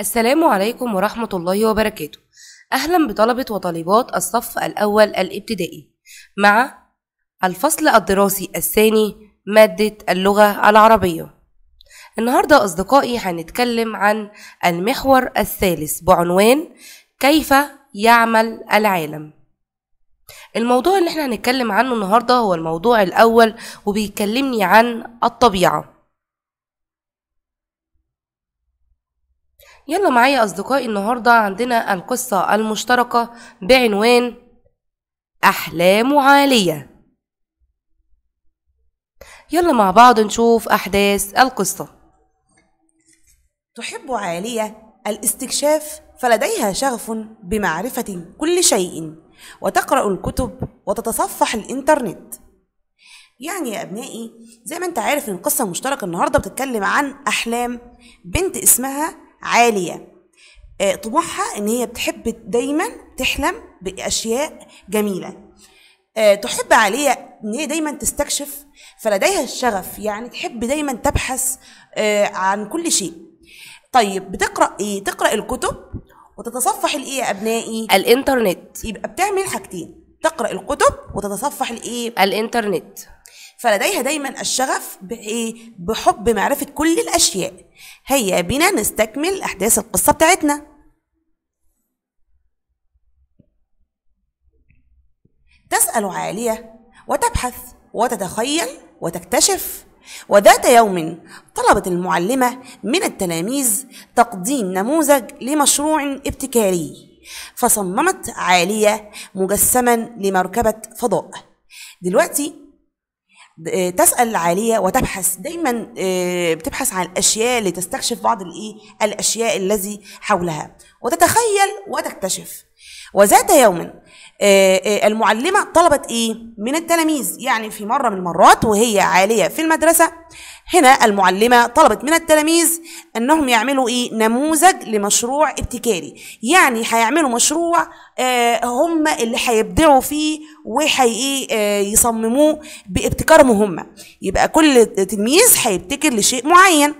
السلام عليكم ورحمة الله وبركاته أهلا بطلبة وطالبات الصف الأول الابتدائي مع الفصل الدراسي الثاني مادة اللغة العربية النهاردة أصدقائي هنتكلم عن المحور الثالث بعنوان كيف يعمل العالم الموضوع اللي احنا هنتكلم عنه النهاردة هو الموضوع الأول وبيكلمني عن الطبيعة يلا معايا أصدقائي النهاردة عندنا القصة المشتركة بعنوان أحلام عالية يلا مع بعض نشوف أحداث القصة تحب عالية الاستكشاف فلديها شغف بمعرفة كل شيء وتقرأ الكتب وتتصفح الإنترنت يعني يا أبنائي زي ما أنت عارف إن القصة المشتركة النهاردة بتتكلم عن أحلام بنت اسمها عاليه آه، طموحها ان هي بتحب دايما تحلم باشياء جميله آه، تحب عليها ان هي دايما تستكشف فلديها الشغف يعني تحب دايما تبحث آه، عن كل شيء طيب بتقرا ايه تقرا الكتب وتتصفح الايه يا ابنائي الانترنت يبقى بتعمل حاجتين تقرا الكتب وتتصفح الايه الانترنت فلديها دايما الشغف بإيه؟ بحب معرفة كل الأشياء هيا بنا نستكمل أحداث القصة بتاعتنا تسأل عالية وتبحث وتتخيل وتكتشف وذات يوم طلبت المعلمة من التلاميذ تقديم نموذج لمشروع ابتكاري فصممت عالية مجسما لمركبة فضاء دلوقتي آه، تسأل عالية وتبحث دايما آه، بتبحث عن الأشياء لتستكشف بعض الإيه الأشياء الذي حولها وتتخيل وتكتشف وذات يوم آه، المعلمة طلبت إيه من التلاميذ يعني في مرة من المرات وهي عالية في المدرسة هنا المعلمة طلبت من التلاميذ أنهم يعملوا إيه؟ نموذج لمشروع ابتكاري يعني هيعملوا مشروع آه هم اللي هيبدعوا فيه وهي إيه؟ آه يصمموه بابتكارهم هم يبقى كل تلميذ هيبتكر لشيء معين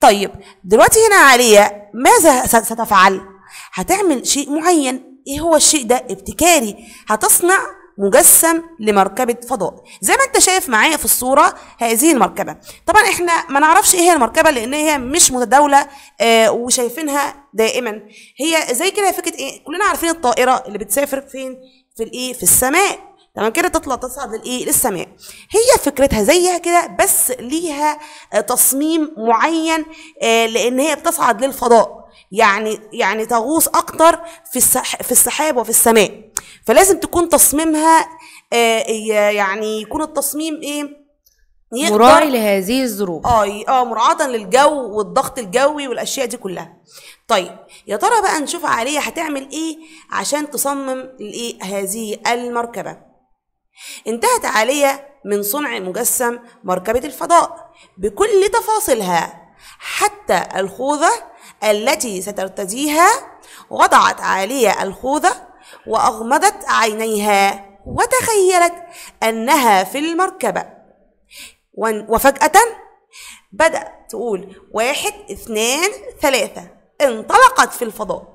طيب دلوقتي هنا عليا ماذا ستفعل؟ هتعمل شيء معين ايه هو الشيء ده ابتكاري هتصنع مجسم لمركبة فضاء زي ما انت شايف معايا في الصورة هذه المركبة طبعا احنا ما نعرفش ايه هي المركبة لان هي مش متداولة آه وشايفينها دائما هي زي كده فكرة ايه كلنا عارفين الطائرة اللي بتسافر فين في الايه في السماء تمام كده تطلع تصعد للايه للسماء هي فكرتها زيها كده بس ليها آه، تصميم معين آه، لان هي بتصعد للفضاء يعني يعني تغوص اكتر في في السحاب وفي السماء فلازم تكون تصميمها آه، يعني يكون التصميم ايه يقدر مراعي لهذه الظروف اه اه مراعاة للجو والضغط الجوي والاشياء دي كلها طيب يا ترى بقى نشوف عاليه هتعمل ايه عشان تصمم الايه هذه المركبه انتهت عاليه من صنع مجسم مركبه الفضاء بكل تفاصيلها حتى الخوذه التي سترتديها وضعت عالية الخوذة وأغمضت عينيها وتخيلت أنها في المركبة وفجأة بدأت تقول واحد اثنان ثلاثة انطلقت في الفضاء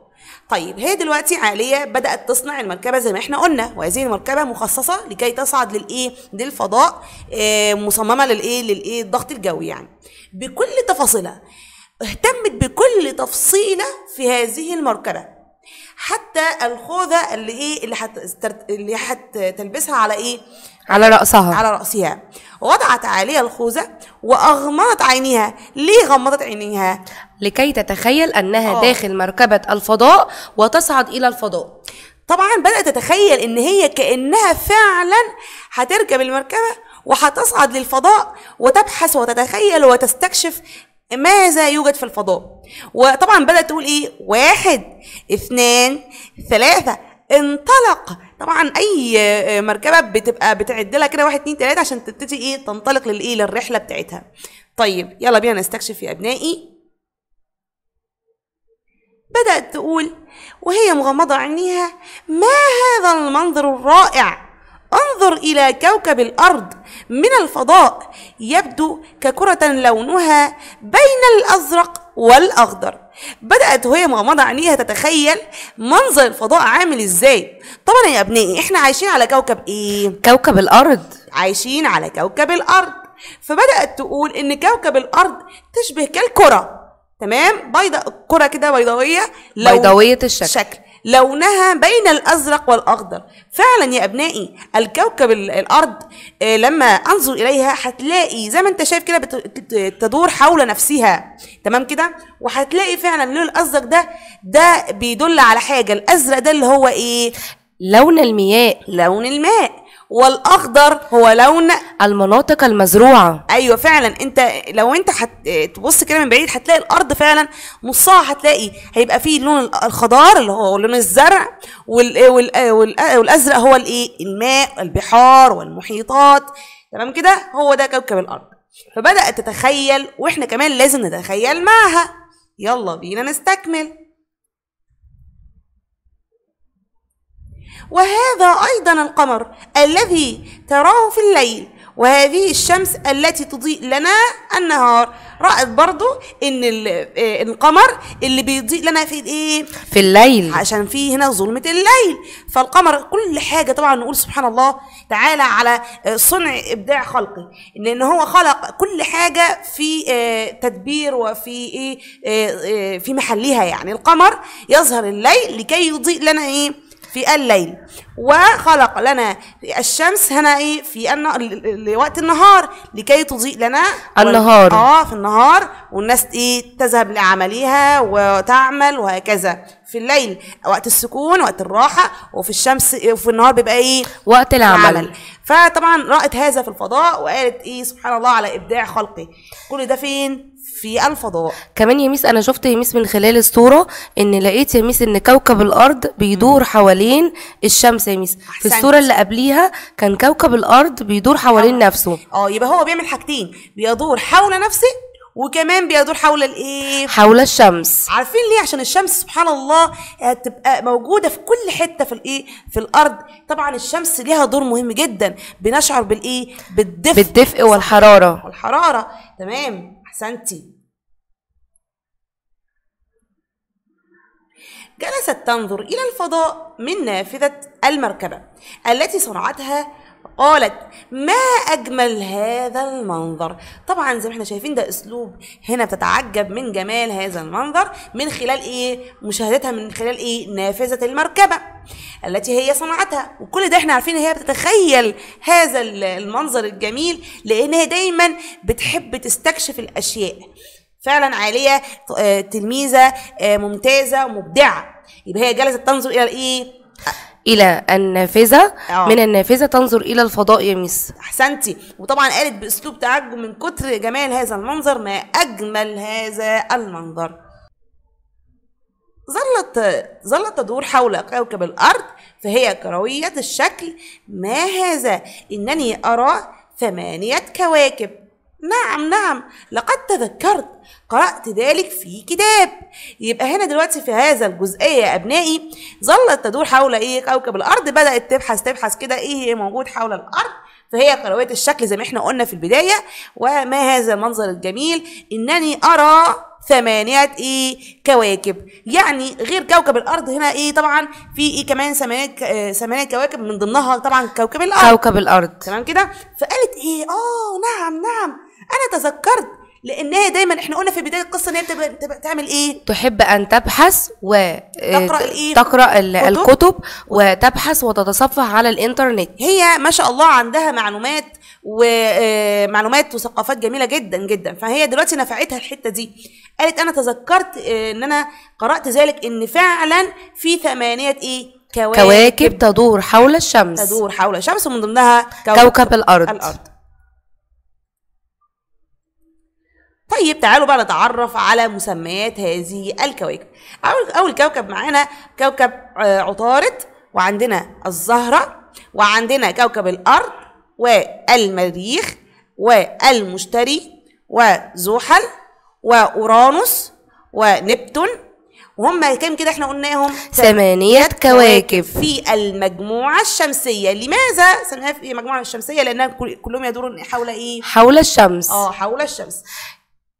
طيب هي دلوقتي عالية بدأت تصنع المركبة زي ما احنا قلنا وهذه المركبة مخصصة لكي تصعد للإيه للفضاء آه، مصممة للإيه للإيه الضغط الجوي يعني بكل تفاصيلها اهتمت بكل تفصيله في هذه المركبه حتى الخوذه اللي ايه اللي هت اللي هتلبسها على ايه على راسها على راسها وضعت عليها الخوذه واغمضت عينيها ليه غمضت عينيها لكي تتخيل انها أوه. داخل مركبه الفضاء وتصعد الى الفضاء طبعا بدات تتخيل ان هي كانها فعلا هتركب المركبه وهتصعد للفضاء وتبحث وتتخيل وتستكشف ماذا يوجد في الفضاء وطبعا بدأت تقول ايه واحد اثنان ثلاثة انطلق طبعا اي مركبة بتبقى بتعد لها كده واحد اثنين ثلاثة عشان تبتدي ايه تنطلق للايه للرحلة بتاعتها طيب يلا بينا نستكشف يا ابنائي بدأت تقول وهي مغمضة عينيها ما هذا المنظر الرائع انظر إلى كوكب الأرض من الفضاء يبدو ككرة لونها بين الأزرق والأخضر بدأت وهي مغمضة عينيها تتخيل منظر الفضاء عامل ازاي طبعا يا ابنائي احنا عايشين على كوكب ايه كوكب الأرض عايشين على كوكب الأرض فبدأت تقول ان كوكب الأرض تشبه كالكرة تمام بيضاء كره كده بيضاوية بيضاوية الشكل شكل. لونها بين الأزرق والأخضر فعلا يا أبنائي الكوكب الأرض آه، لما أنظر إليها هتلاقي زي ما أنت شايف كده بتدور حول نفسها تمام كده وهتلاقي فعلا اللون الأزرق ده ده بيدل على حاجة الأزرق ده اللي هو إيه لون المياه لون الماء والاخضر هو لون المناطق المزروعه ايوه فعلا انت لو انت هتبص تبص كده من بعيد هتلاقي الارض فعلا نصها هتلاقي هيبقى فيه لون الخضار اللي هو لون الزرع وال... والازرق هو الايه الماء البحار والمحيطات تمام كده هو ده كوكب الارض فبدات تتخيل واحنا كمان لازم نتخيل معها يلا بينا نستكمل وهذا أيضا القمر الذي تراه في الليل وهذه الشمس التي تضيء لنا النهار رأت برضو ان آه، القمر اللي بيضيء لنا في الايه في الليل عشان في هنا ظلمة الليل فالقمر كل حاجة طبعا نقول سبحان الله تعالى على آه، صنع ابداع خلقه ان هو خلق كل حاجة في آه، تدبير وفي ايه في محلها يعني القمر يظهر الليل لكي يضيء لنا ايه في الليل وخلق لنا الشمس هنا ايه في وقت لوقت النهار لكي تضيء لنا النهار اه في النهار والناس ايه تذهب لعملها وتعمل وهكذا في الليل وقت السكون وقت الراحه وفي الشمس وفي النهار بيبقى ايه وقت العمل, العمل. فطبعا رأت هذا في الفضاء وقالت ايه سبحان الله على ابداع خلقه كل ده فين في الفضاء كمان يميس انا شفت يميس من خلال الصوره ان لقيت يميس ان كوكب الارض بيدور حوالين الشمس يا ميس في الصوره اللي قبليها كان كوكب الارض بيدور حوالين حول. نفسه اه يبقى هو بيعمل حاجتين بيدور حول نفسه وكمان بيدور حول الايه حول الشمس عارفين ليه عشان الشمس سبحان الله آه، تبقى موجوده في كل حته في الايه في الارض طبعا الشمس ليها دور مهم جدا بنشعر بالايه بالدفء بالدفء والحراره والحراره تمام احسنتي جلست تنظر إلى الفضاء من نافذة المركبة التي صنعتها قالت ما أجمل هذا المنظر طبعا زي ما احنا شايفين ده أسلوب هنا بتتعجب من جمال هذا المنظر من خلال إيه مشاهدتها من خلال إيه نافذة المركبة التي هي صنعتها وكل ده احنا عارفين هي بتتخيل هذا المنظر الجميل لان هي دايما بتحب تستكشف الاشياء فعلا عاليه آه، تلميذه آه، ممتازه ومبدعه يبقى هي جلست تنظر الى الايه الى النافذه أوه. من النافذه تنظر الى الفضاء يا ميس احسنتي وطبعا قالت باسلوب تعجب من كتر جمال هذا المنظر ما اجمل هذا المنظر ظلت ظلت تدور حول كوكب الارض فهي كرويه الشكل ما هذا انني ارى ثمانيه كواكب نعم نعم لقد تذكرت قرأت ذلك في كتاب يبقى هنا دلوقتي في هذا الجزئية يا أبنائي ظلت تدور حول إيه كوكب الأرض بدأت تبحث تبحث كده إيه موجود حول الأرض فهي قروية الشكل زي ما احنا قلنا في البداية وما هذا المنظر الجميل إنني أرى ثمانية ايه كواكب يعني غير كوكب الارض هنا ايه طبعا في ايه كمان ثمانية آه، ثمانية كواكب من ضمنها طبعا كوكب الارض كوكب الارض تمام كده فقالت ايه اه نعم نعم انا تذكرت لان هي دايما احنا قلنا في بدايه القصه ان هي بتعمل ايه تحب ان تبحث و آه، تقرا الايه تقرا الكتب, الكتب وتبحث وتتصفح على الانترنت هي ما شاء الله عندها معلومات ومعلومات آه، وثقافات جميله جدا جدا فهي دلوقتي نفعتها الحته دي قالت انا تذكرت آه، ان انا قرات ذلك ان فعلا في ثمانيه ايه كواكب, كواكب تدور حول الشمس تدور حول الشمس ومن ضمنها كوكب, كوكب الارض, الأرض. طيب تعالوا بقى نتعرف على مسميات هذه الكواكب أول, أول كوكب معانا كوكب آه، عطارد وعندنا الزهرة وعندنا كوكب الأرض والمريخ والمشتري وزحل وأورانوس ونبتون وهم كام كده احنا قلناهم ثمانية كواكب في المجموعة الشمسية لماذا سميناها في المجموعة الشمسية لأنها كلهم يدورون حول ايه حول الشمس اه حول الشمس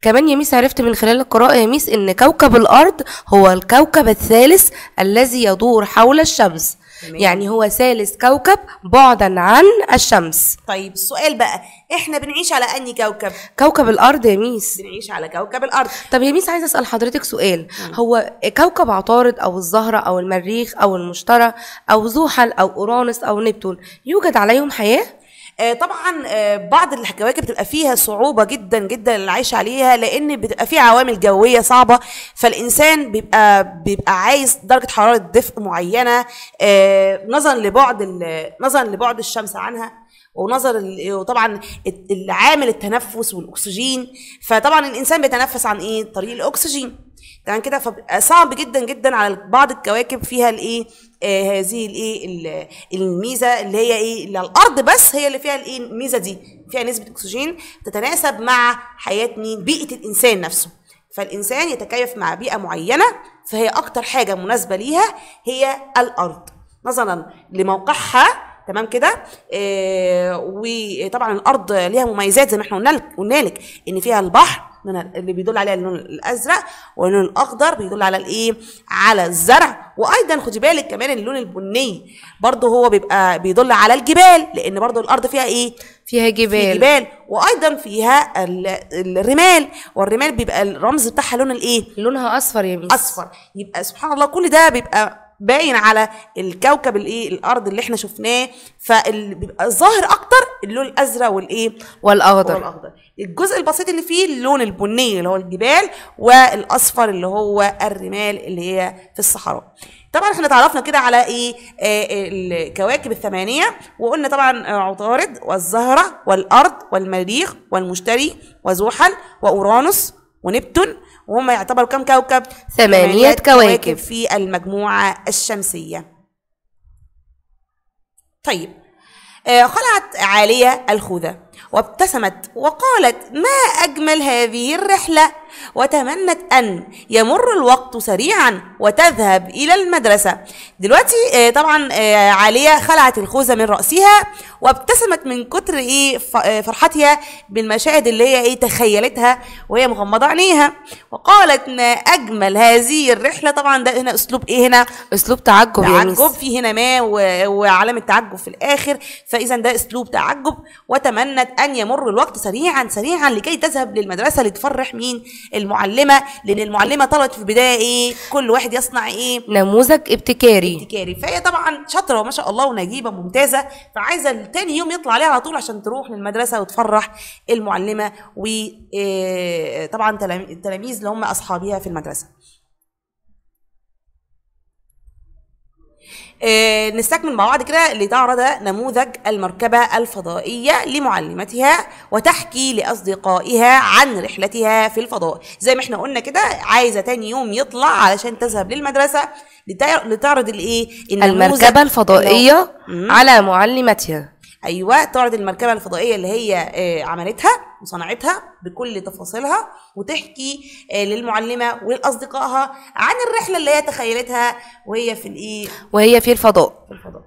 كمان يا ميس عرفت من خلال القراءة يا ميس إن كوكب الأرض هو الكوكب الثالث الذي يدور حول الشمس تمام. يعني هو ثالث كوكب بعدا عن الشمس طيب السؤال بقى احنا بنعيش على انهي كوكب كوكب الارض يا ميس بنعيش على كوكب الارض طب يا ميس عايزه اسال حضرتك سؤال مم. هو كوكب عطارد او الزهره او المريخ او المشتري او زحل او اورانوس او نبتون يوجد عليهم حياه آه، طبعا آه، بعض الكواكب بتبقى فيها صعوبة جدا جدا العيش عليها لان بتبقى فيها عوامل جوية صعبة فالانسان بيبقى بيبقى عايز درجة حرارة دفء معينة آه، نظرا لبعد نظرا لبعد الشمس عنها ونظر وطبعا العامل التنفس والاكسجين فطبعا الانسان بيتنفس عن ايه طريق الاكسجين تمام كده فصعب آه، جدا جدا على بعض الكواكب فيها الايه آه هذه الايه الميزه اللي هي ايه اللي الارض بس هي اللي فيها الايه الميزه دي فيها نسبه اكسجين تتناسب مع حياه مين بيئه الانسان نفسه فالانسان يتكيف مع بيئه معينه فهي اكتر حاجه مناسبه ليها هي الارض نظرا لموقعها تمام كده آه وطبعا الارض ليها مميزات زي ما احنا قلنا لك ان فيها البحر لون اللي بيدل عليها اللون الازرق واللون الاخضر بيدل على الايه على الزرع وايضا خدي بالك كمان اللون البني برضه هو بيبقى بيدل على الجبال لان برضه الارض فيها ايه فيها جبال فيه جبال وايضا فيها الرمال والرمال بيبقى الرمز بتاعها لون الايه لونها اصفر يا ميس اصفر يبقى سبحان الله كل ده بيبقى باين على الكوكب الايه الارض اللي احنا شفناه فبيبقى ظاهر اكتر اللون الازرق والايه والاخضر والاخضر الجزء البسيط اللي فيه اللون البني اللي هو الجبال والاصفر اللي هو الرمال اللي هي في الصحراء طبعا احنا اتعرفنا كده على ايه آه، الكواكب الثمانيه وقلنا طبعا عطارد والزهره والارض والمريخ والمشتري وزحل واورانوس ونبتون وهم يعتبروا كم كوكب؟ ثمانية كواكب. كواكب في المجموعة الشمسية طيب آه، خلعت عالية الخوذة وابتسمت وقالت ما أجمل هذه الرحلة وتمنت أن يمر الوقت سريعا وتذهب إلى المدرسة دلوقتي آه، طبعا آه، عالية خلعت الخوذة من رأسها وابتسمت من كتر إيه آه، فرحتها بالمشاهد اللي هي إيه تخيلتها وهي مغمضة عينيها وقالت ما أجمل هذه الرحلة طبعا ده هنا أسلوب إيه هنا أسلوب تعجب تعجب في هنا ما وعلامة تعجب في الآخر فإذا ده أسلوب تعجب وتمنت أن يمر الوقت سريعا سريعا لكي تذهب للمدرسة لتفرح مين المعلمه لان المعلمه طلبت في البدايه ايه كل واحد يصنع ايه نموذج ابتكاري ابتكاري فهي طبعا شاطره ما شاء الله ونجيبه ممتازه فعايزه تاني يوم يطلع عليها على طول عشان تروح للمدرسه وتفرح المعلمه وطبعا آه، التلاميذ اللي هم اصحابها في المدرسه آه، نستكمل مع بعض كده لتعرض نموذج المركبة الفضائية لمعلمتها وتحكي لأصدقائها عن رحلتها في الفضاء زي ما احنا قلنا كده عايزة تاني يوم يطلع علشان تذهب للمدرسة لتعرض الايه المركبة الفضائية على معلمتها ايوه تعرض المركبه الفضائيه اللي هي آه، عملتها وصنعتها بكل تفاصيلها وتحكي آه، للمعلمه ولاصدقائها عن الرحله اللي هي تخيلتها وهي في الايه وهي في الفضاء في الفضاء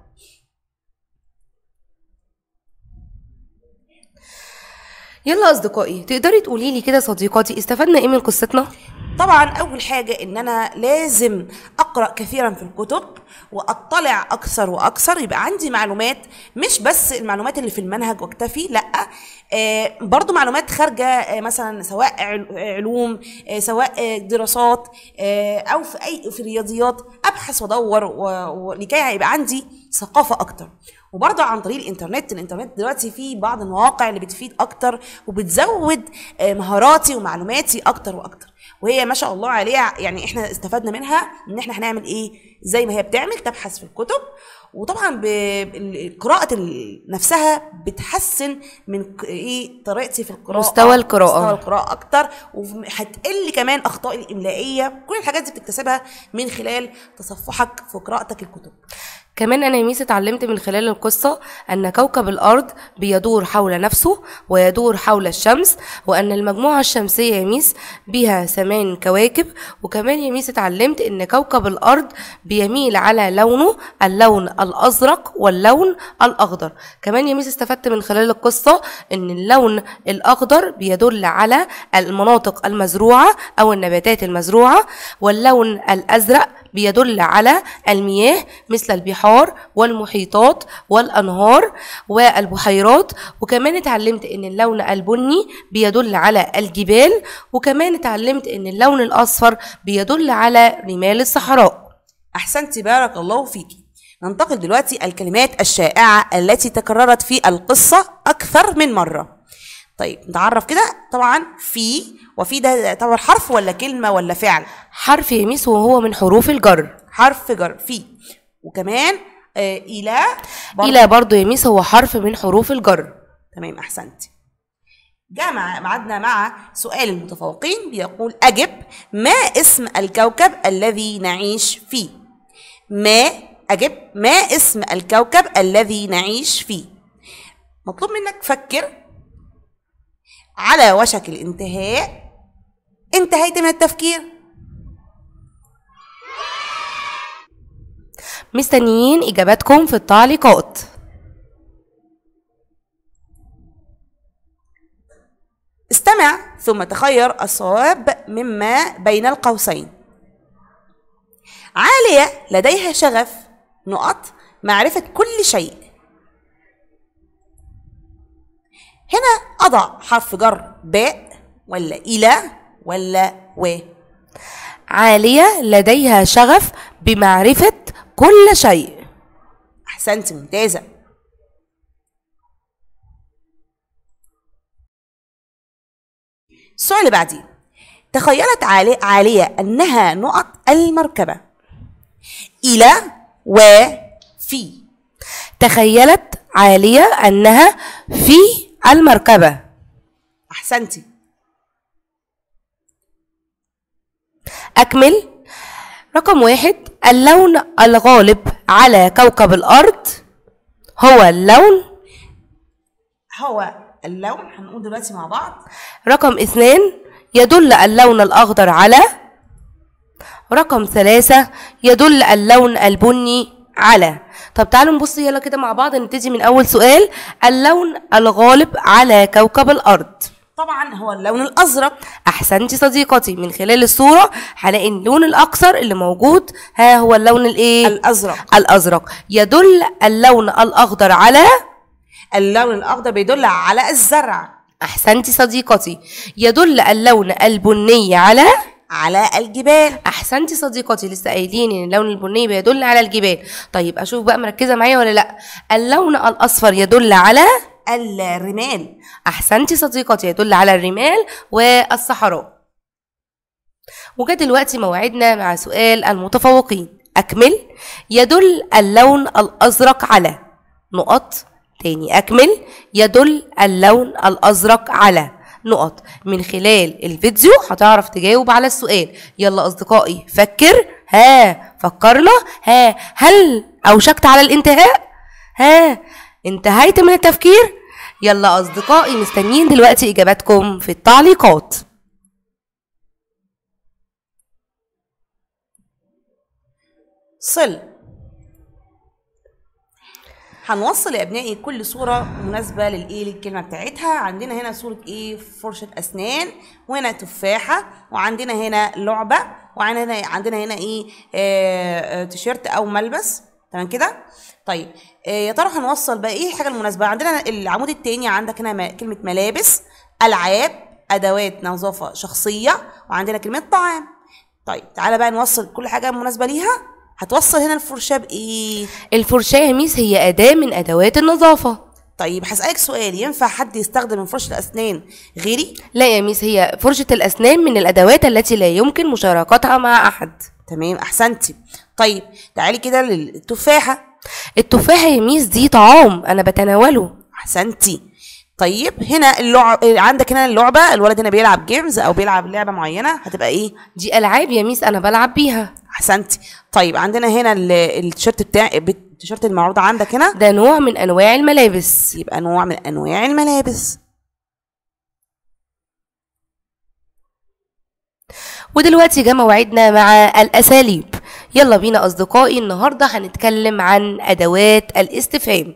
يلا اصدقائي تقدري تقولي لي كده صديقاتي استفدنا ايه من قصتنا طبعا اول حاجه ان انا لازم اقرا كثيرا في الكتب واطلع اكثر واكثر يبقى عندي معلومات مش بس المعلومات اللي في المنهج واكتفي لا آه، برضو معلومات خارجه آه، مثلا سواء علوم آه، سواء دراسات او في اي في رياضيات ابحث وادور ولكي يبقى عندي ثقافه اكتر وبرضه عن طريق الانترنت الانترنت دلوقتي فيه بعض المواقع اللي بتفيد اكتر وبتزود مهاراتي ومعلوماتي اكتر واكتر وهي ما شاء الله عليها يعني احنا استفدنا منها ان احنا هنعمل ايه زي ما هي بتعمل تبحث في الكتب وطبعا قراءة نفسها بتحسن من ايه طريقتي في القراءة مستوى القراءة مستوى القراءة اكتر وهتقل كمان اخطائي الاملائية كل الحاجات دي بتكتسبها من خلال تصفحك في قراءتك الكتب كمان أنا ميس اتعلمت من خلال القصة أن كوكب الأرض بيدور حول نفسه ويدور حول الشمس وأن المجموعة الشمسية يميس بها ثمان كواكب وكمان يميس اتعلمت أن كوكب الأرض بيميل على لونه اللون الأزرق واللون الأخضر كمان يميس استفدت من خلال القصة أن اللون الأخضر بيدل على المناطق المزروعة أو النباتات المزروعة واللون الأزرق بيدل على المياه مثل البحار والمحيطات والأنهار والبحيرات وكمان اتعلمت إن اللون البني بيدل على الجبال وكمان اتعلمت إن اللون الأصفر بيدل على رمال الصحراء أحسنت بارك الله فيكي ننتقل دلوقتي الكلمات الشائعة التي تكررت في القصة أكثر من مرة طيب نتعرف كده طبعا في وفي ده يعتبر حرف ولا كلمه ولا فعل حرف يمس وهو من حروف الجر حرف جر في وكمان آه الى برضو. الى برضه يمس هو حرف من حروف الجر تمام احسنتي جمع معدنا مع سؤال المتفوقين بيقول أجب ما اسم الكوكب الذي نعيش فيه ما أجب ما اسم الكوكب الذي نعيش فيه مطلوب منك فكر على وشك الانتهاء انتهيت من التفكير مستنيين إجاباتكم في التعليقات استمع ثم تخير الصواب مما بين القوسين عالية لديها شغف نقط معرفة كل شيء هنا أضع حرف جر باء ولا إلى ولا و عالية لديها شغف بمعرفة كل شيء أحسنت ممتازة السؤال اللي بعديه تخيلت عالية أنها نقط المركبة إلى وفي تخيلت عالية أنها في المركبة أحسنتي أكمل رقم واحد اللون الغالب على كوكب الأرض هو اللون هو اللون هنقول دلوقتي مع بعض رقم اثنين يدل اللون الأخضر على رقم ثلاثة يدل اللون البني على طب تعالوا نبص يلا كده مع بعض نبتدي من اول سؤال اللون الغالب على كوكب الارض طبعا هو اللون الازرق احسنتي صديقتي من خلال الصوره هلاقي اللون الاكثر اللي موجود ها هو اللون الايه الازرق الازرق يدل اللون الاخضر على اللون الاخضر بيدل على الزرع احسنتي صديقتي يدل اللون البني على على الجبال احسنتي صديقتي لسه قايلين ان اللون البني بيدل على الجبال طيب اشوف بقى مركزه معايا ولا لا اللون الاصفر يدل على الرمال احسنتي صديقتي يدل على الرمال والصحراء وجاء دلوقتي موعدنا مع سؤال المتفوقين اكمل يدل اللون الازرق على نقط تاني اكمل يدل اللون الازرق على نقط من خلال الفيديو هتعرف تجاوب على السؤال يلا أصدقائي فكر ها فكر له ها هل أوشكت على الانتهاء ها انتهيت من التفكير يلا أصدقائي مستنيين دلوقتي إجاباتكم في التعليقات صل هنوصل لابنائي كل صوره مناسبه للايه للكلمه بتاعتها عندنا هنا صوره ايه فرشه اسنان وهنا تفاحه وعندنا هنا لعبه وعندنا هنا عندنا هنا ايه آه, آه، تيشيرت او ملبس تمام كده طيب آه، يا ترى هنوصل بقى ايه الحاجه المناسبه عندنا العمود الثاني عندك هنا كلمه ملابس العاب ادوات نظافه شخصيه وعندنا كلمه طعام طيب تعالى بقى نوصل كل حاجه مناسبه ليها هتوصل هنا الفرشاه بايه الفرشاه يا ميس هي اداه من ادوات النظافه طيب هسألك سؤال ينفع حد يستخدم فرشة الأسنان غيري؟ لا يا ميس هي فرشة الأسنان من الأدوات التي لا يمكن مشاركتها مع أحد تمام أحسنتي طيب تعالي كده للتفاحة التفاحة يا ميس دي طعام أنا بتناوله أحسنتي طيب هنا اللعب عندك هنا اللعبه الولد هنا بيلعب جيمز او بيلعب لعبه معينه هتبقى ايه دي العاب يا ميس انا بلعب بيها احسنتي طيب عندنا هنا التيشيرت بتاع التيشيرت المعروض عندك هنا ده نوع من انواع الملابس يبقى نوع من انواع الملابس ودلوقتي جه موعدنا مع الاساليب يلا بينا أصدقائي النهاردة هنتكلم عن أدوات الاستفهام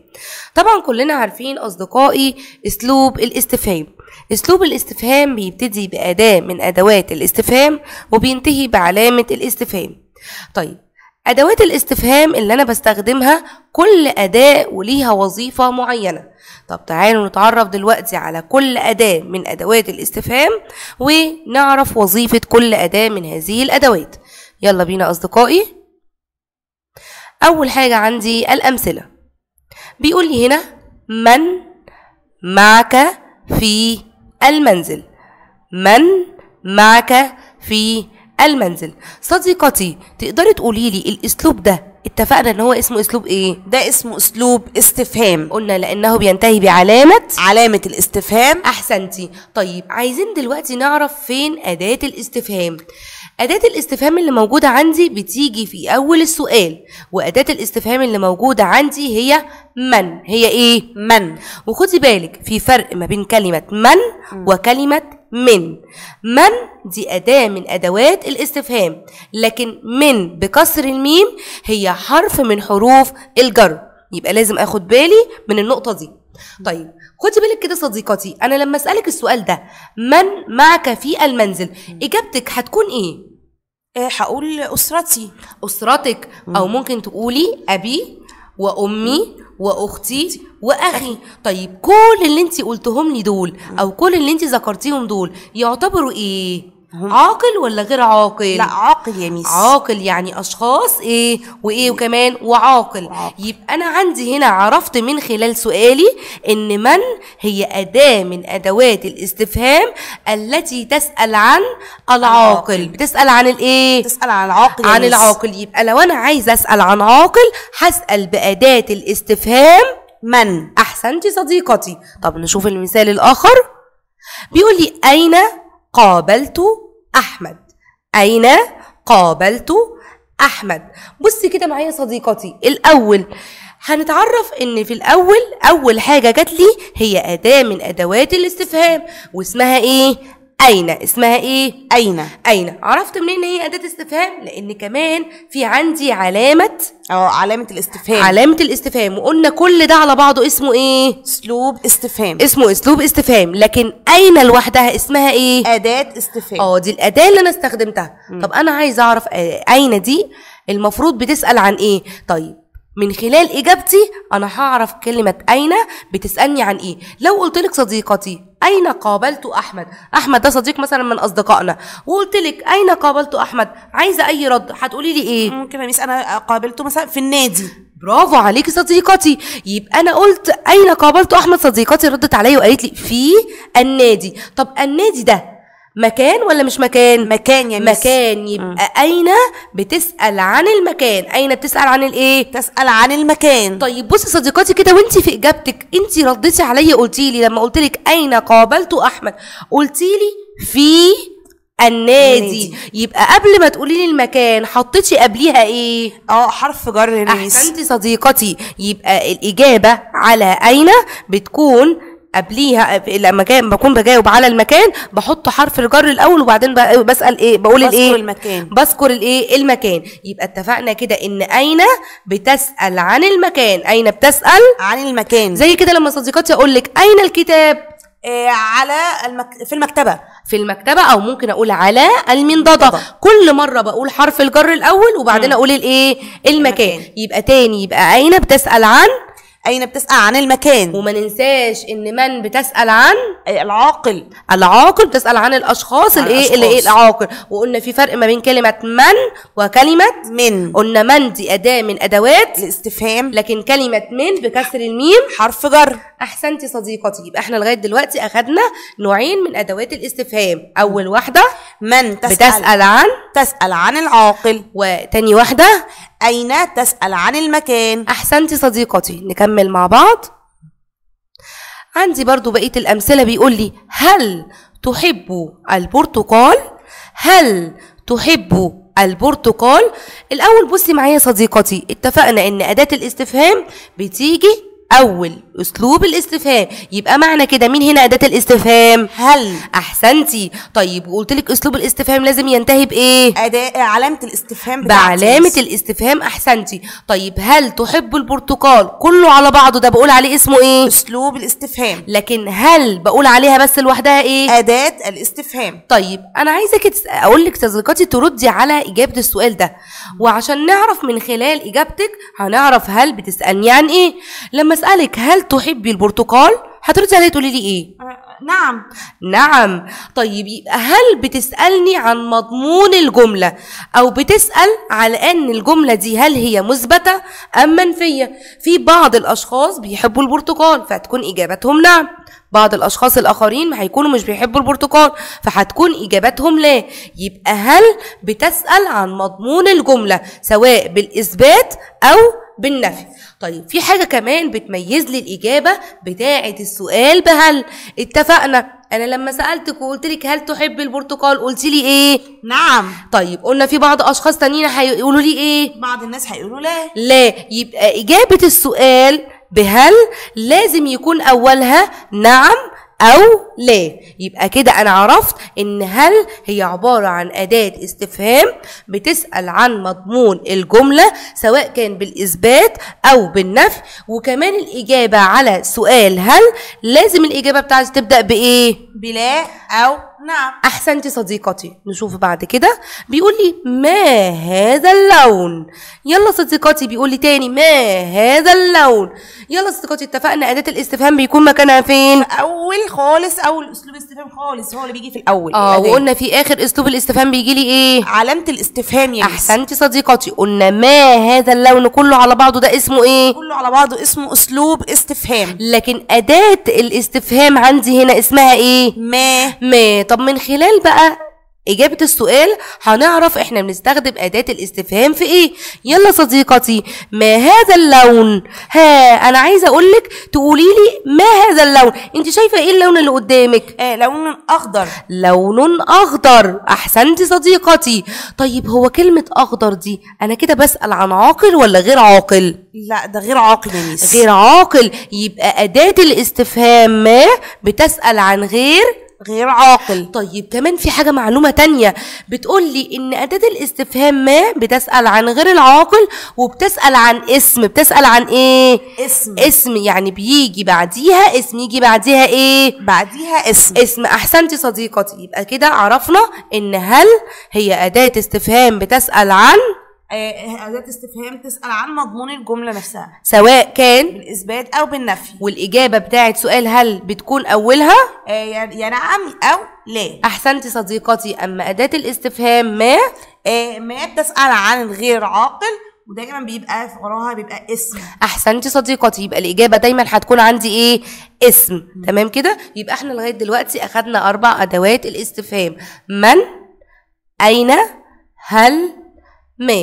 طبعا كلنا عارفين أصدقائي أسلوب الاستفهام أسلوب الاستفهام بيبتدي بأداة من أدوات الاستفهام وبينتهي بعلامة الاستفهام طيب أدوات الاستفهام اللي أنا بستخدمها كل أداة وليها وظيفة معينة طب تعالوا نتعرف دلوقتي على كل أداة من أدوات الاستفهام ونعرف وظيفة كل أداة من هذه الأدوات يلا بينا أصدقائي أول حاجة عندي الأمثلة بيقول لي هنا من معك في المنزل من معك في المنزل صديقتي تقدري تقولي لي الأسلوب ده اتفقنا ان هو اسمه اسلوب ايه ده اسمه اسلوب استفهام قلنا لانه بينتهي بعلامه علامه الاستفهام احسنتي طيب عايزين دلوقتي نعرف فين اداه الاستفهام أداة الاستفهام اللي موجودة عندي بتيجي في أول السؤال وأداة الاستفهام اللي موجودة عندي هي من هي إيه؟ من وخدي بالك في فرق ما بين كلمة من وكلمة من من دي أداة من أدوات الاستفهام لكن من بكسر الميم هي حرف من حروف الجر يبقى لازم اخد بالي من النقطه دي طيب خدي بالك كده صديقتي انا لما اسالك السؤال ده من معك في المنزل اجابتك هتكون ايه آه، هقول اسرتي اسرتك او ممكن تقولي ابي وامي واختي واخي طيب كل اللي انت قلتهم لي دول او كل اللي انت ذكرتيهم دول يعتبروا ايه عاقل ولا غير عاقل لا عاقل يا ميس عاقل يعني اشخاص ايه وايه وكمان وعاقل, وعاقل. يبقى انا عندي هنا عرفت من خلال سؤالي ان من هي اداه من ادوات الاستفهام التي تسال عن العاقل العاقل. بتسال عن الايه تسال عن العاقل عن يا العاقل يبقى لو انا عايزه اسال عن عاقل هسال باداه الاستفهام من احسنت صديقتي طب نشوف المثال الاخر بيقول لي اين قابلت أحمد أين قابلت أحمد بصي كده معايا صديقتي الأول هنتعرف ان في الاول اول حاجه جات لي هي اداه من ادوات الاستفهام واسمها ايه أين اسمها إيه؟ أين أين عرفت منين إن هي أداة استفهام؟ لأن كمان في عندي علامة اه علامة الاستفهام علامة الاستفهام وقلنا كل ده على بعضه اسمه إيه؟ أسلوب استفهام اسمه أسلوب استفهام لكن أين لوحدها اسمها إيه؟ أداة استفهام اه دي الأداة اللي أنا استخدمتها م. طب أنا عايزة أعرف آه، أين دي المفروض بتسأل عن إيه؟ طيب من خلال اجابتي انا هعرف كلمه اين بتسالني عن ايه لو قلت لك صديقتي أين قابلت أحمد؟ أحمد ده صديق مثلا من أصدقائنا وقلت لك أين قابلت أحمد؟ عايزة أي رد هتقولي لي إيه؟ ممكن أميس أنا قابلته مثلا في النادي برافو عليكي صديقتي يبقى انا قلت اين قابلت احمد صديقتي ردت عليا وقالت لي في النادي طب النادي ده مكان ولا مش مكان مكان يا ميس. مكان يبقى م. اين بتسال عن المكان اين بتسال عن الايه تسال عن المكان طيب بصي صديقاتي كده وانت في اجابتك انت رديتي عليا قلتي لي لما قلت لك اين قابلت احمد قلتي لي في النادي نادي. يبقى قبل ما تقولي لي المكان حطيتي قبليها ايه اه حرف جر نيس احسنتي صديقتي يبقى الاجابه على اين بتكون قبليها لما جاي بكون بجاوب على المكان بحط حرف الجر الاول وبعدين بسال ايه بقول بذكر الايه المكان بذكر الايه المكان يبقى اتفقنا كده ان اين بتسال عن المكان اين بتسال عن المكان زي كده لما صديقاتي اقول لك اين الكتاب إيه على المك... في المكتبه في المكتبه او ممكن اقول على المنضده كل مره بقول حرف الجر الاول وبعدين اقول الايه المكان. المكان يبقى تاني يبقى اين بتسال عن أين بتسأل عن المكان وما ننساش إن من بتسأل عن العاقل العاقل بتسأل عن الأشخاص الإيه اللي إيه, إيه العاقل وقلنا في فرق ما بين كلمة من وكلمة من قلنا من دي أداة من أدوات الاستفهام لكن كلمة من بكسر الميم حرف جر أحسنتي صديقتي يبقى إحنا لغاية دلوقتي أخدنا نوعين من أدوات الاستفهام أول واحدة من تسأل بتسأل عن تسأل عن العاقل وتاني واحدة أين تسأل عن المكان أحسنتي صديقتي نكمل مع بعض عندي برضو بقية الأمثلة بيقول لي هل تحب البرتقال هل تحب البرتقال الأول بصي معايا صديقتي اتفقنا إن أداة الاستفهام بتيجي اول اسلوب الاستفهام يبقى معنى كده مين هنا اداه الاستفهام هل احسنتي طيب وقلت لك اسلوب الاستفهام لازم ينتهي بايه اداه علامه الاستفهام بتاعتي بعلامه الاستفهام احسنتي طيب هل تحب البرتقال كله على بعضه ده بقول عليه اسمه ايه اسلوب الاستفهام لكن هل بقول عليها بس لوحدها ايه اداه الاستفهام طيب انا عايزك اقول لك صديقاتي تردي على اجابه السؤال ده وعشان نعرف من خلال اجابتك هنعرف هل بتسالني عن ايه لما بسألك هل تحبي البرتقال؟ هتردي عليه تقولي لي ايه؟ آه، نعم نعم طيب هل بتسألني عن مضمون الجملة أو بتسأل على أن الجملة دي هل هي مثبتة أم منفية في بعض الأشخاص بيحبوا البرتقال فتكون إجابتهم نعم بعض الاشخاص الاخرين هيكونوا مش بيحبوا البرتقال فهتكون اجاباتهم لا يبقى هل بتسال عن مضمون الجمله سواء بالاثبات او بالنفي طيب في حاجه كمان بتميز لي الاجابه بتاعه السؤال بهل اتفقنا انا لما سالتك وقلت لك هل تحب البرتقال قلت لي ايه نعم طيب قلنا في بعض اشخاص تانيين هيقولوا لي ايه بعض الناس هيقولوا لا لا يبقى اجابه السؤال بهل لازم يكون أولها نعم أو لا يبقى كده أنا عرفت إن هل هي عبارة عن أداة استفهام بتسأل عن مضمون الجملة سواء كان بالإثبات أو بالنفي وكمان الإجابة على سؤال هل لازم الإجابة بتاعتي تبدأ بإيه؟ بلا أو نعم احسنت صديقتي نشوف بعد كده بيقول لي ما هذا اللون يلا صديقتي بيقول لي تاني ما هذا اللون يلا صديقتي اتفقنا اداه الاستفهام بيكون مكانها فين اول خالص اول اسلوب استفهام خالص هو اللي بيجي في الاول اه وقلنا في اخر اسلوب الاستفهام بيجي لي ايه علامه الاستفهام يا يعني. احسنت صديقتي قلنا ما هذا اللون كله على بعضه ده اسمه ايه كله على بعضه اسمه اسلوب استفهام لكن اداه الاستفهام عندي هنا اسمها ايه ما ما طب طب من خلال بقى إجابة السؤال هنعرف إحنا بنستخدم أداة الاستفهام في إيه يلا صديقتي ما هذا اللون ها أنا عايزة أقولك تقولي لي ما هذا اللون أنت شايفة إيه اللون اللي قدامك آه لون أخضر لون أخضر أحسنتي صديقتي طيب هو كلمة أخضر دي أنا كده بسأل عن عاقل ولا غير عاقل لا ده غير عاقل يا ميس غير عاقل يبقى أداة الاستفهام ما بتسأل عن غير غير عاقل طيب كمان في حاجة معلومة تانية لي إن أداة الاستفهام ما بتسأل عن غير العاقل وبتسأل عن اسم بتسأل عن إيه؟ اسم اسم يعني بيجي بعديها اسم يجي بعديها إيه؟ بعديها اسم اسم أحسنتي صديقتي يبقى كده عرفنا إن هل هي أداة استفهام بتسأل عن اداه آه، آه، استفهام تسال عن مضمون الجمله نفسها سواء كان بالاثبات او بالنفي والاجابه بتاعه سؤال هل بتكون اولها آه، يا نعم او لا احسنت صديقتي اما اداه الاستفهام ما ما بتسال عن الغير عاقل ودايما بيبقى وراها بيبقى اسم احسنتي صديقتي يبقى الاجابه دايما هتكون عندي ايه اسم م. تمام كده يبقى احنا لغايه دلوقتي اخدنا اربع ادوات الاستفهام من اين هل ما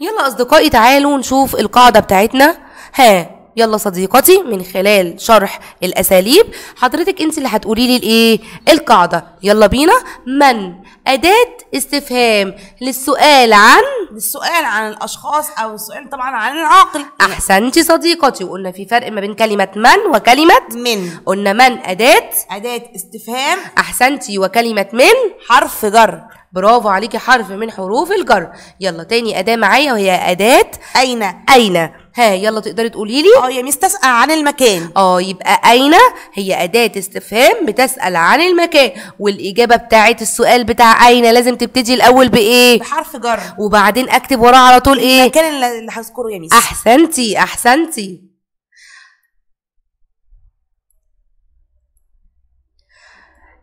يلا اصدقائي تعالوا نشوف القاعده بتاعتنا ها يلا صديقتي من خلال شرح الاساليب حضرتك انت اللي هتقولي لي الايه القاعده يلا بينا من اداه استفهام للسؤال عن للسؤال عن الاشخاص او السؤال طبعا عن العاقل احسنتي صديقتي وقلنا في فرق ما بين كلمه من وكلمه من قلنا من اداه اداه استفهام احسنتي وكلمه من حرف جر برافو عليكي حرف من حروف الجر يلا تاني اداه معايا وهي اداه اين اين ها يلا تقدري تقولي لي اه يا ميس تسال آه، عن المكان اه يبقى اين هي اداه استفهام بتسال عن المكان والاجابه بتاعه السؤال بتاع اين لازم تبتدي الاول بايه بحرف جر وبعدين اكتب وراه على طول ايه المكان اللي هذكره يا ميس احسنتي احسنتي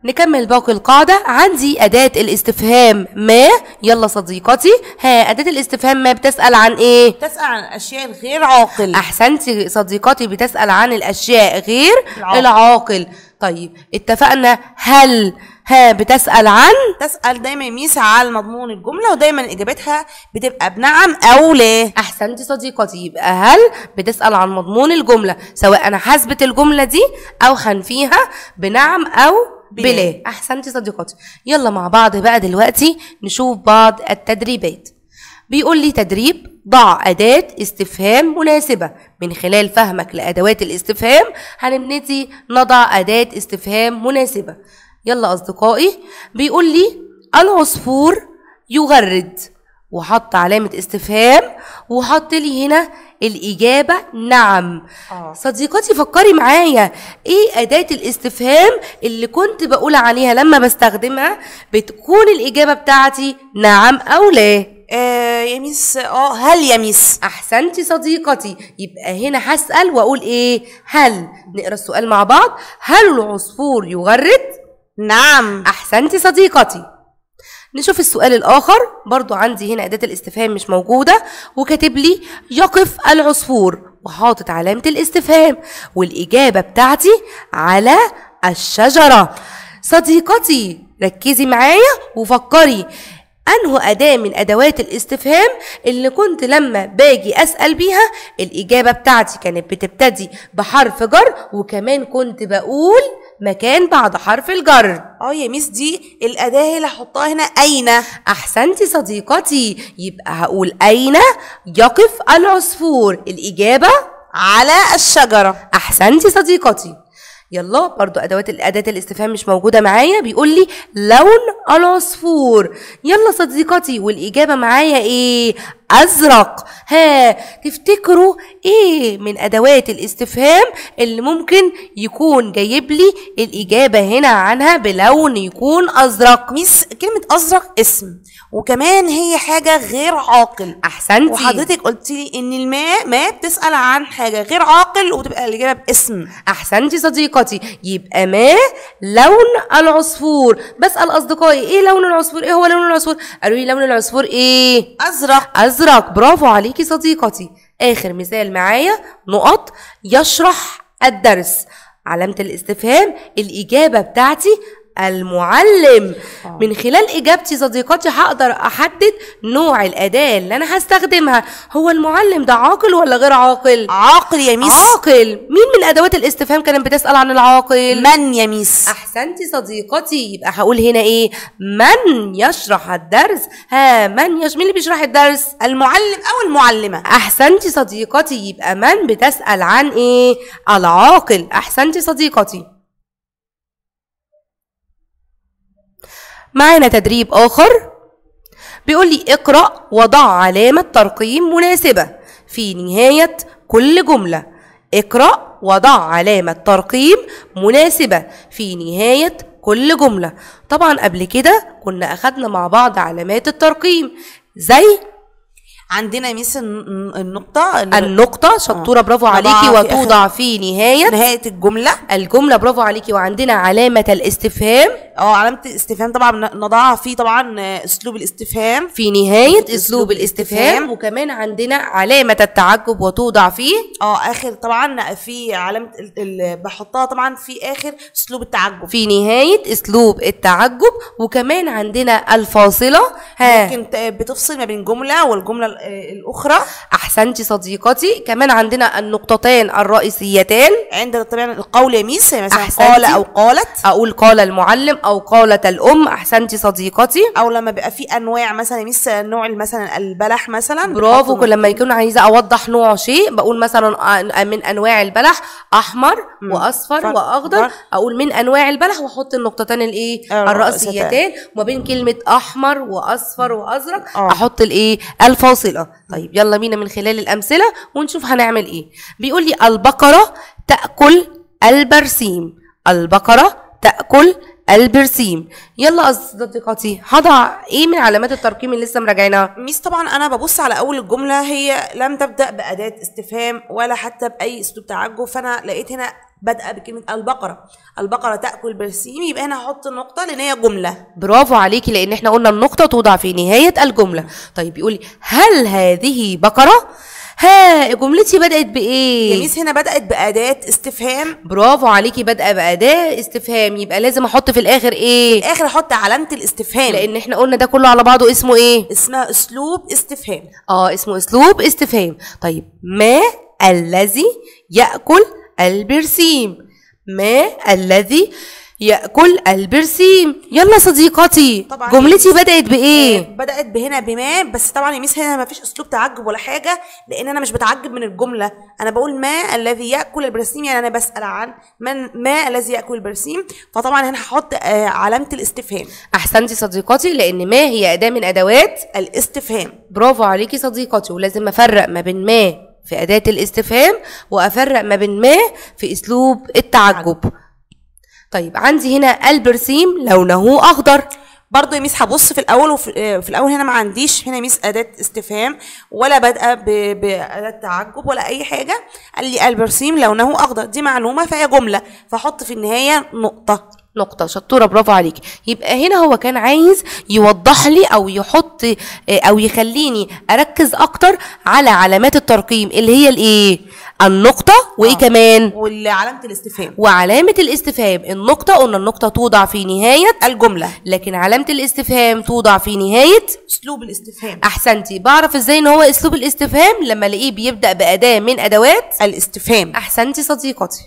نكمل باقي القاعدة عندي أداة الاستفهام ما يلا صديقتي ها أداة الاستفهام ما بتسأل عن إيه؟ بتسأل عن الأشياء غير عاقل أحسنتي صديقتي بتسأل عن الأشياء غير العاقل, العاقل. طيب اتفقنا هل ها بتسأل عن تسأل دايما ميسا على مضمون الجملة ودايما إجابتها بتبقى بنعم أو لا أحسنتي صديقتي يبقى هل بتسأل عن مضمون الجملة سواء أنا حاسبة الجملة دي أو هنفيها بنعم أو بلا احسنتي صديقاتي يلا مع بعض بقى دلوقتي نشوف بعض التدريبات بيقول لي تدريب ضع أداة استفهام مناسبة من خلال فهمك لأدوات الاستفهام هنبتدي نضع أداة استفهام مناسبة يلا أصدقائي بيقول لي العصفور يغرد وحط علامة استفهام وحط لي هنا الإجابة نعم آه. صديقتي فكري معايا إيه أداة الاستفهام اللي كنت بقول عليها لما بستخدمها بتكون الإجابة بتاعتي نعم أو لا آه يا ميس اه هل يا ميس احسنتي صديقتي يبقى هنا هسال واقول ايه هل نقرا السؤال مع بعض هل العصفور يغرد نعم احسنتي صديقتي نشوف السؤال الآخر برضو عندي هنا أداة الاستفهام مش موجودة وكاتب لي يقف العصفور وحاطط علامة الاستفهام والإجابة بتاعتي على الشجرة صديقتي ركزي معايا وفكري أنه أداة من أدوات الاستفهام اللي كنت لما باجي أسأل بيها الإجابة بتاعتي كانت بتبتدي بحرف جر وكمان كنت بقول مكان بعد حرف الجر اه يا ميس دي الأداة اللي هحطها هنا أين أحسنتي صديقتي يبقى هقول أين يقف العصفور الإجابة على الشجرة أحسنتي صديقتي يلا برضو ادوات الاداه الاستفهام مش موجوده معايا بيقول لي لون العصفور يلا صديقتي والاجابه معايا ايه أزرق ها تفتكروا إيه من أدوات الاستفهام اللي ممكن يكون جايب لي الإجابة هنا عنها بلون يكون أزرق ميس كلمة أزرق اسم وكمان هي حاجة غير عاقل أحسنتي وحضرتك قلت لي إن الماء ما بتسأل عن حاجة غير عاقل وتبقى الإجابة باسم أحسنتي صديقتي يبقى ما لون العصفور بسأل أصدقائي إيه لون العصفور إيه هو لون العصفور قالوا لي لون العصفور إيه أزرق أزرق أزرق برافو عليكي صديقتي آخر مثال معايا نقط يشرح الدرس علامة الاستفهام الإجابة بتاعتي المعلم آه. من خلال اجابتي صديقاتي هقدر احدد نوع الاداه اللي انا هستخدمها هو المعلم ده عاقل ولا غير عاقل عاقل يا ميس عاقل مين من ادوات الاستفهام كانت بتسال عن العاقل من يا ميس احسنتي صديقتي يبقى هقول هنا ايه من يشرح الدرس ها من يش... مين اللي بيشرح الدرس المعلم او المعلمه احسنتي صديقتي يبقى من بتسال عن ايه العاقل احسنتي صديقتي معانا تدريب آخر بيقول لي اقرأ وضع علامة ترقيم مناسبة في نهاية كل جملة اقرأ وضع علامة ترقيم مناسبة في نهاية كل جملة طبعا قبل كده كنا أخدنا مع بعض علامات الترقيم زي عندنا ميس النقطة النقطة آه. شطورة برافو عليكي وتوضع في نهاية نهاية الجملة الجملة برافو عليكي وعندنا علامة الاستفهام اه علامة الاستفهام طبعا نضعها في طبعا آه، اسلوب الاستفهام في نهاية اسلوب, أسلوب الاستفهام, الاستفهام وكمان عندنا علامة التعجب وتوضع فيه اه اخر طبعا في علامة بحطها طبعا في اخر اسلوب التعجب في نهاية اسلوب التعجب وكمان عندنا الفاصلة ها ممكن بتفصل ما بين جملة والجملة آه، الاخرى احسنتي صديقتي كمان عندنا النقطتان الرئيسيتان عند طبعا القول يا ميس يعني مثلا قال او قالت اقول قال المعلم او قالت الام احسنتي صديقتي او لما بيبقى في انواع مثلا يا ميس نوع مثلا البلح مثلا برافو كل لما يكون عايزه اوضح نوع شيء بقول مثلا آه، من انواع البلح احمر م. واصفر واخضر بر. اقول من انواع البلح واحط النقطتان الايه آه، الرئيسيتان وما بين كلمه احمر واصفر وازرق احط الايه الفاصل الأمثلة طيب يلا بينا من خلال الأمثلة ونشوف هنعمل إيه بيقول لي البقرة تأكل البرسيم البقرة تأكل البرسيم يلا اصدقائي هضع ايه من علامات الترقيم اللي لسه مراجعينها ميس طبعا انا ببص على اول الجمله هي لم تبدا باداه استفهام ولا حتى باي اسلوب تعجب فانا لقيت هنا بادئه بكلمه البقره البقره تاكل برسيم يبقى هنا هحط نقطه لان هي جمله برافو عليكي لان احنا قلنا النقطه توضع في نهايه الجمله طيب لي هل هذه بقره ها جملتي بدأت بإيه؟ يا هنا بدأت بأداة استفهام برافو عليكي بادئة بأداة استفهام يبقى لازم أحط في الآخر إيه؟ في الآخر أحط علامة الاستفهام لأن إحنا قلنا ده كله على بعضه اسمه إيه؟ اسمها أسلوب استفهام اه اسمه أسلوب استفهام طيب ما الذي يأكل البرسيم ما الذي يأكل البرسيم يلا صديقتي طبعا جملتي بدأت بإيه؟ آه، بدأت بهنا بما بس طبعا يا ميس هنا ما فيش أسلوب تعجب ولا حاجة لأن أنا مش بتعجب من الجملة أنا بقول ما الذي يأكل البرسيم يعني أنا بسأل عن من ما الذي يأكل البرسيم فطبعا هنا هحط آه، علامة الاستفهام أحسنتي صديقتي لأن ما هي أداة من أدوات الاستفهام برافو عليكي صديقتي ولازم أفرق ما بين ما في أداة الاستفهام وأفرق ما بين ما في أسلوب التعجب طيب عندي هنا البرسيم لونه أخضر برضه يا ميس هبص في الاول وفي آه، في الاول هنا ما عنديش هنا ميس اداه استفهام ولا بادئه باداه تعجب ولا اي حاجه قال لي البرسيم لونه اخضر دي معلومه فهي جمله فاحط في النهايه نقطه نقطة شطورة برافو عليك يبقى هنا هو كان عايز يوضح لي أو يحط آه، أو يخليني أركز أكتر على علامات الترقيم اللي هي الإيه؟ النقطة وإيه آه. كمان؟ وعلامة الاستفهام وعلامة الاستفهام النقطة قلنا النقطة توضع في نهاية الجملة لكن علامة الاستفهام توضع في نهاية أسلوب الاستفهام أحسنتي بعرف إزاي إن هو أسلوب الاستفهام لما ألاقيه بيبدأ بأداة من أدوات الاستفهام أحسنتي صديقتي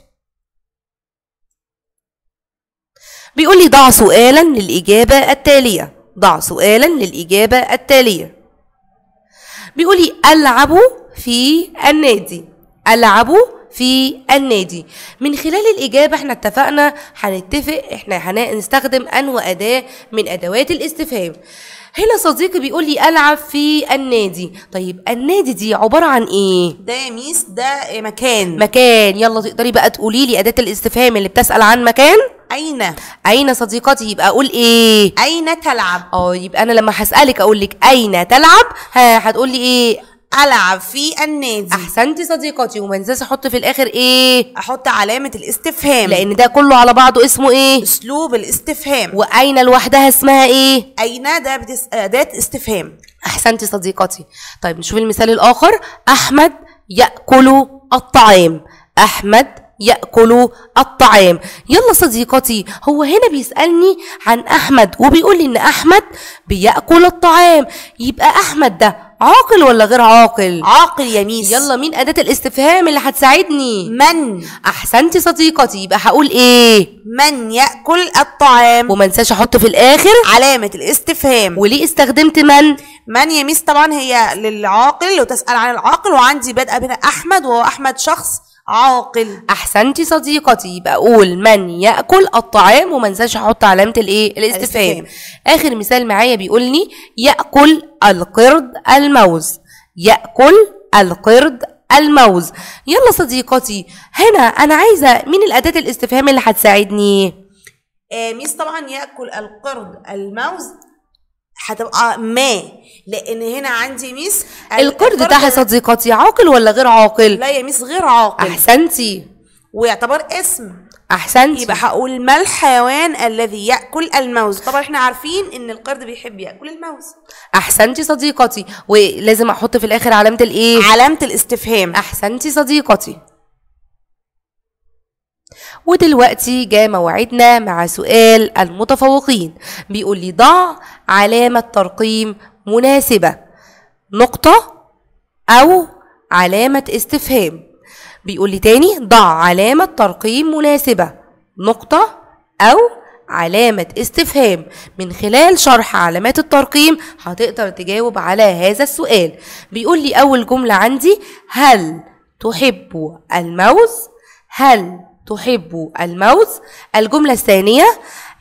بيقول لي ضع سؤالا للإجابة التالية ضع سؤالا للإجابة التالية بيقول لي ألعب في النادي ألعب في النادي من خلال الإجابة احنا اتفقنا هنتفق احنا هنستخدم أنو أداة من أدوات الاستفهام هلا صديقي بيقول لي العب في النادي طيب النادي دي عباره عن ايه ده يا ميس ده مكان مكان يلا تقدري بقى تقولي لي اداه الاستفهام اللي بتسال عن مكان أين؟ أين صديقتي؟ يبقى أقول إيه؟ أين تلعب؟ أه يبقى أنا لما هسألك أقول لك أين تلعب؟ هتقول لي إيه؟ العب في النادي احسنتي صديقتي وما انساش احط في الاخر ايه احط علامه الاستفهام لان ده كله على بعضه اسمه ايه اسلوب الاستفهام واين لوحدها اسمها ايه اين ده اداه استفهام احسنتي صديقتي طيب نشوف المثال الاخر احمد ياكل الطعام احمد ياكل الطعام يلا صديقتي هو هنا بيسالني عن احمد وبيقول لي ان احمد بياكل الطعام يبقى احمد ده عاقل ولا غير عاقل عاقل يا ميس يلا مين اداه الاستفهام اللي هتساعدني من احسنتي صديقتي يبقى هقول ايه من ياكل الطعام وما انساش احط في الاخر علامه الاستفهام وليه استخدمت من من يا ميس طبعا هي للعاقل وتسال عن العاقل وعندي بادئه بنا احمد وهو احمد شخص عاقل احسنتي صديقتي بقول من ياكل الطعام وما انساش احط علامه الايه الاستفهام اخر مثال معايا بيقول لي ياكل القرد الموز ياكل القرد الموز يلا صديقتي هنا انا عايزه مين الاداه الاستفهام اللي هتساعدني آه ميس طبعا ياكل القرد الموز هتبقى آه، ما لان هنا عندي ميس القرد ده صديقتي عاقل ولا غير عاقل لا يا ميس غير عاقل احسنتي ويعتبر اسم احسنتي يبقى هقول ما الحيوان الذي ياكل الموز طبعا احنا عارفين ان القرد بيحب ياكل الموز احسنتي صديقتي ولازم احط في الاخر علامه الايه علامه الاستفهام احسنتي صديقتي ودلوقتي جاء موعدنا مع سؤال المتفوقين بيقول لي ضع علامة ترقيم مناسبة نقطة أو علامة استفهام بيقول لي تاني ضع علامة ترقيم مناسبة نقطة أو علامة استفهام من خلال شرح علامات الترقيم هتقدر تجاوب على هذا السؤال بيقول لي أول جملة عندي هل تحب الموز؟ هل تحب الموز الجملة الثانية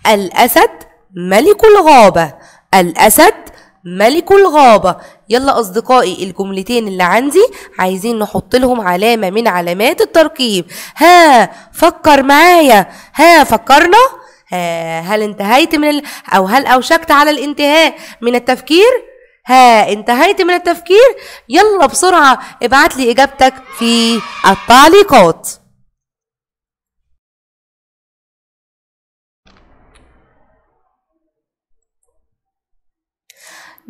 الأسد ملك الغابة الأسد ملك الغابة يلا أصدقائي الجملتين اللي عندي عايزين نحط لهم علامة من علامات التركيب ها فكر معايا ها فكرنا ها هل انتهيت من ال... أو هل أوشكت على الانتهاء من التفكير ها انتهيت من التفكير يلا بسرعة ابعت لي إجابتك في التعليقات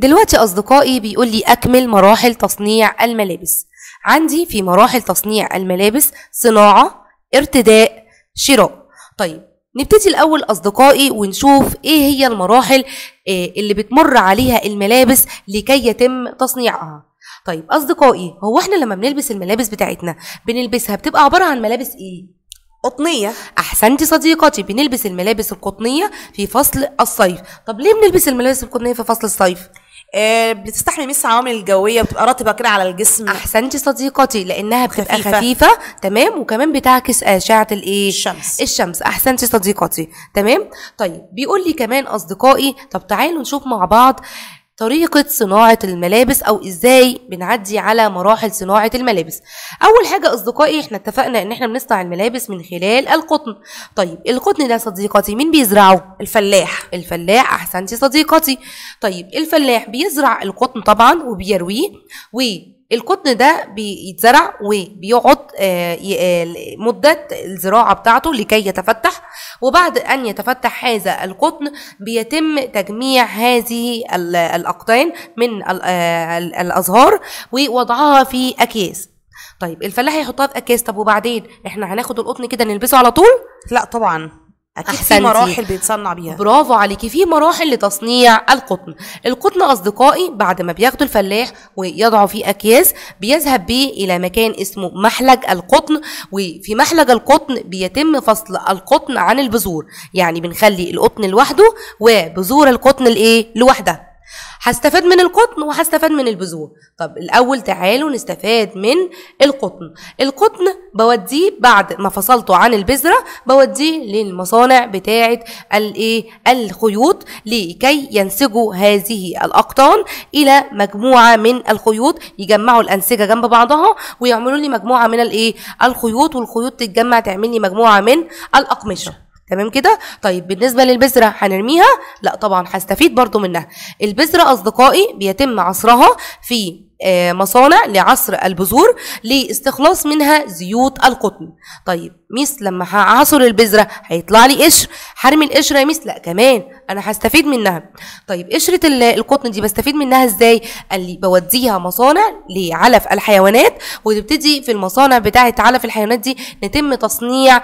دلوقتي أصدقائي بيقول لي أكمل مراحل تصنيع الملابس عندي في مراحل تصنيع الملابس صناعة ارتداء شراء طيب نبتدي الأول أصدقائي ونشوف إيه هي المراحل آه، اللي بتمر عليها الملابس لكي يتم تصنيعها طيب أصدقائي هو إحنا لما بنلبس الملابس بتاعتنا بنلبسها بتبقى عبارة عن ملابس إيه؟ قطنيه احسنتي صديقتي بنلبس الملابس القطنيه في فصل الصيف طب ليه بنلبس الملابس القطنيه في فصل الصيف آه، بتستحمل ميس العوامل الجويه بتبقى رطبه كده على الجسم احسنتي صديقتي لانها بتبقى خفيفه, خفيفة. تمام وكمان بتعكس اشعه آه، الايه الشمس الشمس احسنتي صديقتي تمام طيب بيقول لي كمان اصدقائي طب تعالوا نشوف مع بعض طريقة صناعة الملابس أو إزاي بنعدي على مراحل صناعة الملابس أول حاجة أصدقائي إحنا اتفقنا إن إحنا بنصنع الملابس من خلال القطن طيب القطن ده صديقتي مين بيزرعه؟ الفلاح الفلاح أحسنتي صديقتي طيب الفلاح بيزرع القطن طبعا وبيرويه و القطن ده بيتزرع وبيقعد آه، آه، مدة الزراعة بتاعته لكي يتفتح وبعد أن يتفتح هذا القطن بيتم تجميع هذه الأقطان من آه، الأزهار ووضعها في أكياس طيب الفلاح يحطها في أكياس طب وبعدين احنا هناخد القطن كده نلبسه على طول؟ لا طبعا اكيد أحسنتي. في مراحل بيتصنع بيها برافو عليكي في مراحل لتصنيع القطن القطن اصدقائي بعد ما بياخده الفلاح ويضعه في اكياس بيذهب بيه الى مكان اسمه محلج القطن وفي محلج القطن بيتم فصل القطن عن البذور يعني بنخلي القطن لوحده وبذور القطن الايه لوحدها هستفاد من القطن وهستفاد من البذور طب الاول تعالوا نستفاد من القطن القطن بوديه بعد ما فصلته عن البذره بوديه للمصانع بتاعه الايه الخيوط لكي ينسجوا هذه الاقطان الى مجموعه من الخيوط يجمعوا الانسجه جنب بعضها ويعملوا لي مجموعه من الايه الخيوط والخيوط تتجمع تعمل لي مجموعه من الاقمشه تمام كده طيب بالنسبه للبذره هنرميها لا طبعا هستفيد برضو منها البذره اصدقائي بيتم عصرها في آه، مصانع لعصر البذور لاستخلاص منها زيوت القطن طيب ميس لما هعصر البذره هيطلع لي قشر هرمي القشره يا ميس لا كمان انا هستفيد منها طيب قشره القطن دي بستفيد منها ازاي قال لي بوديها مصانع لعلف الحيوانات وتبتدي في المصانع بتاعه علف الحيوانات دي نتم تصنيع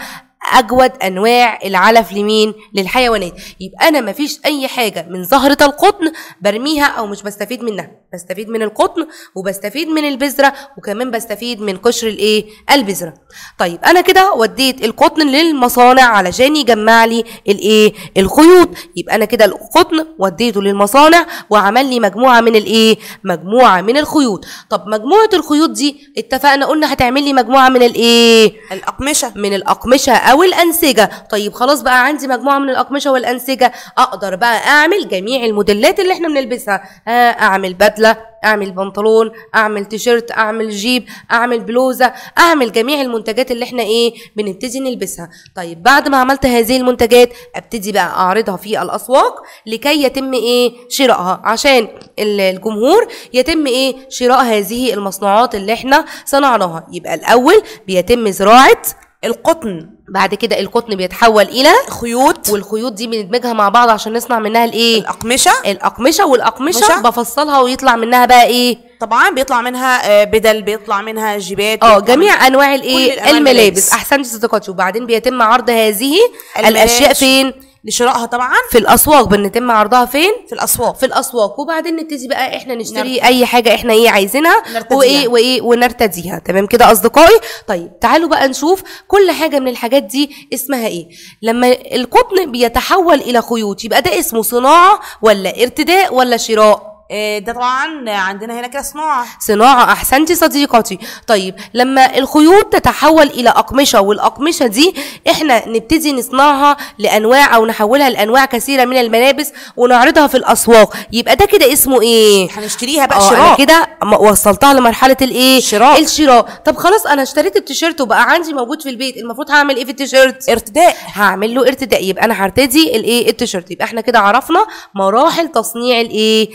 اجود انواع العلف لمين للحيوانات يبقى انا مفيش اي حاجه من زهره القطن برميها او مش بستفيد منها بستفيد من القطن وبستفيد من البذره وكمان بستفيد من قشر الايه البذره طيب انا كده وديت القطن للمصانع علشان يجمع لي الايه الخيوط يبقى انا كده القطن وديته للمصانع وعمل لي مجموعه من الايه مجموعه من الخيوط طب مجموعه الخيوط دي اتفقنا قلنا هتعمل لي مجموعه من الايه الاقمشه من الاقمشه او الانسجه طيب خلاص بقى عندي مجموعه من الاقمشه والانسجه اقدر بقى اعمل جميع الموديلات اللي احنا بنلبسها آه اعمل بدله اعمل بنطلون اعمل تيشيرت اعمل جيب اعمل بلوزه اعمل جميع المنتجات اللي احنا ايه بنبتدي نلبسها طيب بعد ما عملت هذه المنتجات ابتدي بقى اعرضها في الاسواق لكي يتم ايه شرائها عشان الجمهور يتم ايه شراء هذه المصنوعات اللي احنا صنعناها يبقى الاول بيتم زراعه القطن بعد كده القطن بيتحول الى خيوط والخيوط دي بندمجها مع بعض عشان نصنع منها الايه الاقمشه الاقمشه والاقمشه بفصلها ويطلع منها بقى ايه طبعا بيطلع منها آه، بدل بيطلع منها جيبات اه جميع انواع الايه الملابس, الملابس. احسنت صديقتي وبعدين بيتم عرض هذه الاشياء فين لشرائها طبعا في الاسواق بنتم عرضها فين في الاسواق في الاسواق وبعدين نبتدي بقى احنا نشتري نرتدي. اي حاجه احنا ايه عايزينها وايه وايه ونرتديها تمام كده اصدقائي طيب تعالوا بقى نشوف كل حاجه من الحاجات دي اسمها ايه لما القطن بيتحول الى خيوط يبقى ده اسمه صناعه ولا ارتداء ولا شراء إيه، ده طبعا عندنا هنا كده صناعه صناعه احسنتي صديقتي طيب لما الخيوط تتحول الى اقمشه والاقمشه دي احنا نبتدي نصنعها لانواع او نحولها لانواع كثيره من الملابس ونعرضها في الاسواق يبقى ده كده اسمه ايه هنشتريها بقى آه، شراء كده وصلتها لمرحله الايه الشراء الشراء طب خلاص انا اشتريت التيشيرت وبقى عندي موجود في البيت المفروض هعمل ايه في التيشيرت ارتداء هعمل له ارتداء يبقى انا هرتدي الايه التيشيرت يبقى احنا كده عرفنا مراحل تصنيع الايه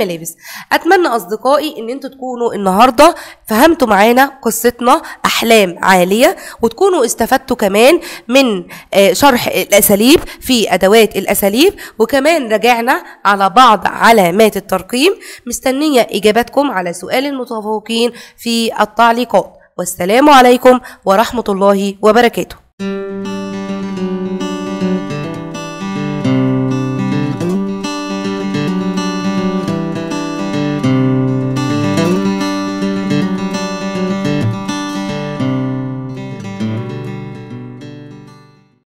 الملابس اتمنى اصدقائي ان انتوا تكونوا النهارده فهمتوا معانا قصتنا احلام عاليه وتكونوا استفدتوا كمان من آه، شرح الاساليب في ادوات الاساليب وكمان رجعنا على بعض علامات الترقيم مستنيه اجاباتكم على سؤال المتفوقين في التعليقات والسلام عليكم ورحمه الله وبركاته